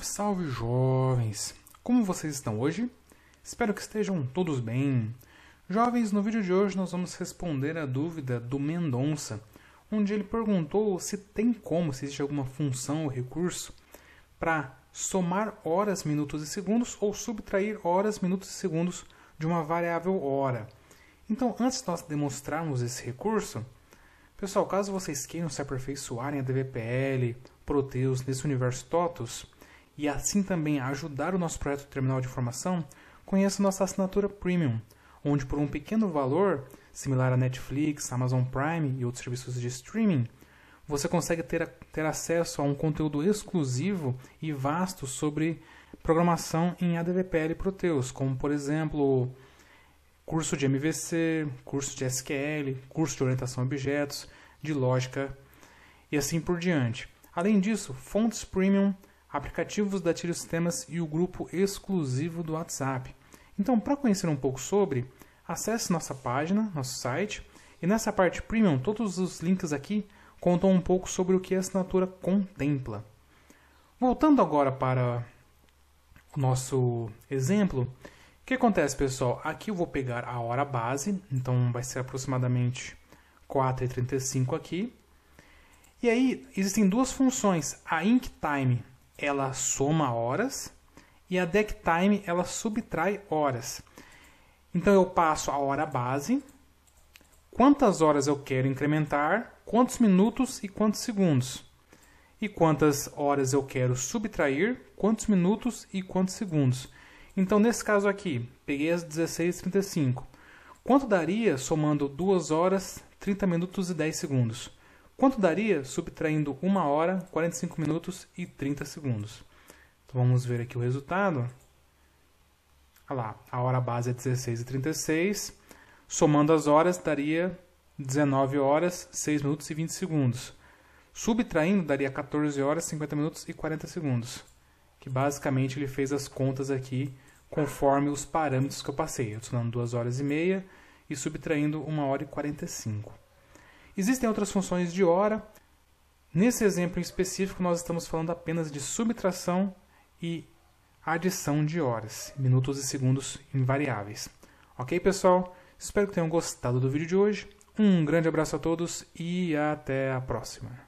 Salve, salve jovens! Como vocês estão hoje? Espero que estejam todos bem. Jovens, no vídeo de hoje nós vamos responder a dúvida do Mendonça, onde ele perguntou se tem como, se existe alguma função ou recurso para somar horas, minutos e segundos ou subtrair horas, minutos e segundos de uma variável hora. Então, antes de nós demonstrarmos esse recurso, pessoal, caso vocês queiram se aperfeiçoarem a DVPL, Proteus, nesse universo TOTUS, e assim também ajudar o nosso projeto terminal de formação, conheça nossa assinatura Premium, onde por um pequeno valor, similar a Netflix, Amazon Prime e outros serviços de streaming, você consegue ter, ter acesso a um conteúdo exclusivo e vasto sobre programação em ADVPL Proteus, como por exemplo curso de MVC, curso de SQL, curso de orientação a objetos, de lógica e assim por diante. Além disso, fontes premium aplicativos da Tiro Sistemas e o grupo exclusivo do WhatsApp. Então, para conhecer um pouco sobre, acesse nossa página, nosso site, e nessa parte premium, todos os links aqui contam um pouco sobre o que a assinatura contempla. Voltando agora para o nosso exemplo, o que acontece, pessoal? Aqui eu vou pegar a hora base, então vai ser aproximadamente 4h35 aqui. E aí existem duas funções, a ink time, ela soma horas e a deck time ela subtrai horas. Então eu passo a hora base, quantas horas eu quero incrementar, quantos minutos e quantos segundos. E quantas horas eu quero subtrair, quantos minutos e quantos segundos. Então nesse caso aqui, peguei as 16:35. Quanto daria somando 2 horas, 30 minutos e 10 segundos? Quanto daria subtraindo 1 hora, 45 minutos e 30 segundos? Então vamos ver aqui o resultado. Olha lá, a hora base é 16h36. Somando as horas, daria 19 horas, 6 minutos e 20 segundos. Subtraindo, daria 14 horas, 50 minutos e 40 segundos. Que basicamente ele fez as contas aqui conforme os parâmetros que eu passei, adicionando 2 horas e meia e subtraindo 1 hora e 45. Existem outras funções de hora. Nesse exemplo específico, nós estamos falando apenas de subtração e adição de horas, minutos e segundos invariáveis. Ok, pessoal? Espero que tenham gostado do vídeo de hoje. Um grande abraço a todos e até a próxima.